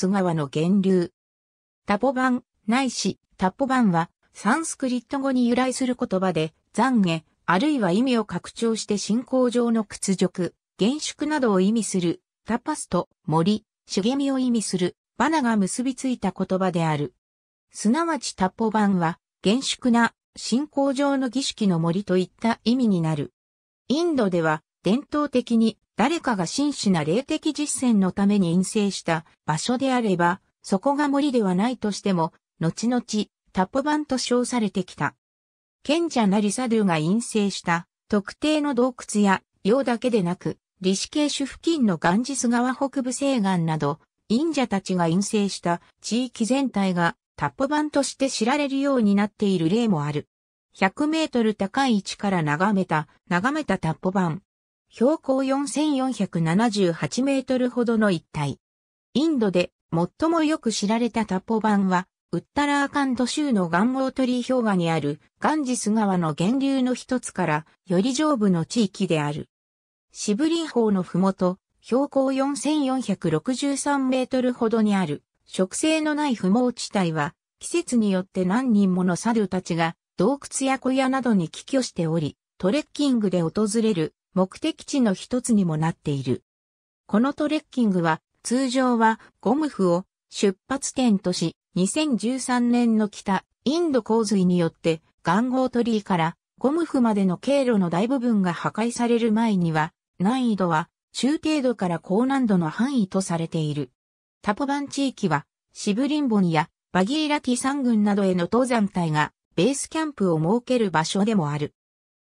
ツ川の源流。タポ版、ないし、タポ版は、サンスクリット語に由来する言葉で、懺悔、あるいは意味を拡張して信仰上の屈辱、厳粛などを意味する、タパスと森、茂みを意味する、バナが結びついた言葉である。すなわちタポ版は、厳粛な、信仰上の儀式の森といった意味になる。インドでは、伝統的に誰かが真摯な霊的実践のために陰性した場所であれば、そこが森ではないとしても、後々、タッポ版と称されてきた。賢者なりサドゥが陰性した特定の洞窟や洋だけでなく、リシケーシュ付近のガンジス川北部西岸など、忍者たちが陰性した地域全体がタッポ版として知られるようになっている例もある。100メートル高い位置から眺めた、眺めたタッポ版、標高4478メートルほどの一帯。インドで最もよく知られたタポ版は、ウッタラーカンド州のガンモートリー氷河にあるガンジス川の源流の一つからより上部の地域である。シブリン法のふもと、標高4463メートルほどにある、植生のない不毛地帯は、季節によって何人もの猿たちが洞窟や小屋などに寄居しており、トレッキングで訪れる目的地の一つにもなっている。このトレッキングは通常はゴムフを出発点とし、2013年の北インド洪水によってート鳥居からゴムフまでの経路の大部分が破壊される前には難易度は中程度から高難度の範囲とされている。タポバン地域はシブリンボニやバギーラティ山群などへの登山隊がベースキャンプを設ける場所でもある。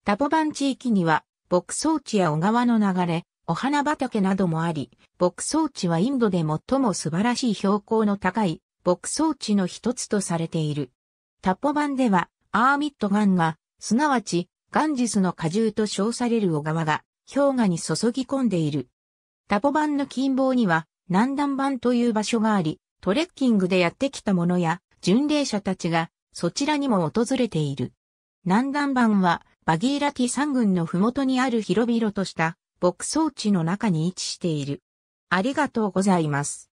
タポバン地域には牧草地や小川の流れ、お花畑などもあり、牧草地はインドで最も素晴らしい標高の高い牧草地の一つとされている。タポ版では、アーミットガンが、すなわち、ガンジスの果汁と称される小川が、氷河に注ぎ込んでいる。タポ版の近傍には、南段版という場所があり、トレッキングでやってきた者や、巡礼者たちが、そちらにも訪れている。南段版は、バギーラティ山群の麓にある広々とした牧草地の中に位置している。ありがとうございます。